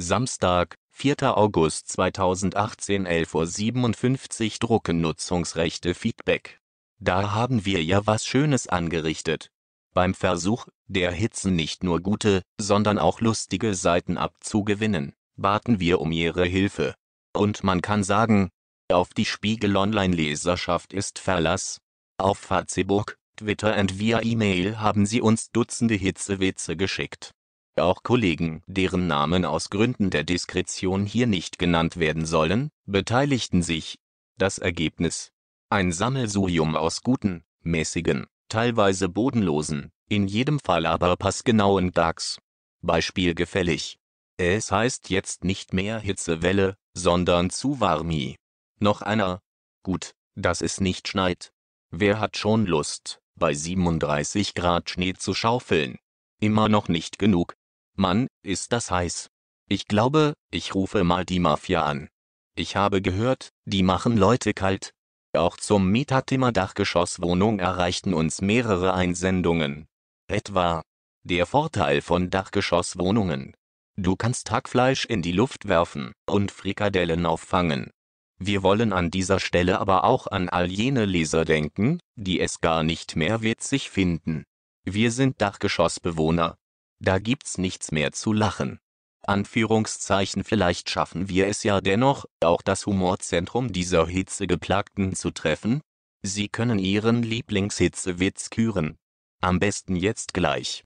Samstag, 4. August 2018 11.57 Uhr Drucken Nutzungsrechte Feedback. Da haben wir ja was Schönes angerichtet. Beim Versuch, der Hitzen nicht nur gute, sondern auch lustige Seiten abzugewinnen, baten wir um ihre Hilfe. Und man kann sagen, auf die Spiegel Online-Leserschaft ist Verlass. Auf Facebook, Twitter und via E-Mail haben sie uns Dutzende Hitzewitze geschickt auch Kollegen, deren Namen aus Gründen der Diskretion hier nicht genannt werden sollen, beteiligten sich. Das Ergebnis: Ein Sammelsurium aus guten, mäßigen, teilweise bodenlosen, in jedem Fall aber passgenauen DAGs. Beispiel gefällig. Es heißt jetzt nicht mehr Hitzewelle, sondern zu warmi. Noch einer. Gut, dass es nicht schneit. Wer hat schon Lust, bei 37 Grad Schnee zu schaufeln? Immer noch nicht genug. Mann, ist das heiß. Ich glaube, ich rufe mal die Mafia an. Ich habe gehört, die machen Leute kalt. Auch zum Metathema Dachgeschosswohnung erreichten uns mehrere Einsendungen. Etwa der Vorteil von Dachgeschosswohnungen. Du kannst Hackfleisch in die Luft werfen und Frikadellen auffangen. Wir wollen an dieser Stelle aber auch an all jene Leser denken, die es gar nicht mehr witzig finden. Wir sind Dachgeschossbewohner, da gibt's nichts mehr zu lachen. Anführungszeichen vielleicht schaffen wir es ja dennoch, auch das Humorzentrum dieser Hitzegeplagten zu treffen. Sie können Ihren Lieblingshitzewitz küren. Am besten jetzt gleich.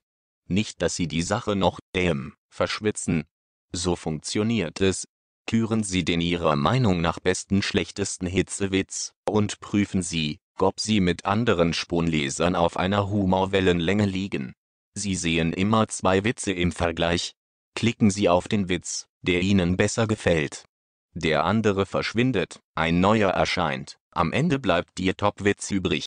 Nicht, dass Sie die Sache noch, däm, verschwitzen. So funktioniert es. Küren Sie den Ihrer Meinung nach besten schlechtesten Hitzewitz und prüfen Sie, ob Sie mit anderen Sponlesern auf einer Humorwellenlänge liegen. Sie sehen immer zwei Witze im Vergleich. Klicken Sie auf den Witz, der Ihnen besser gefällt. Der andere verschwindet, ein neuer erscheint, am Ende bleibt Ihr Top-Witz übrig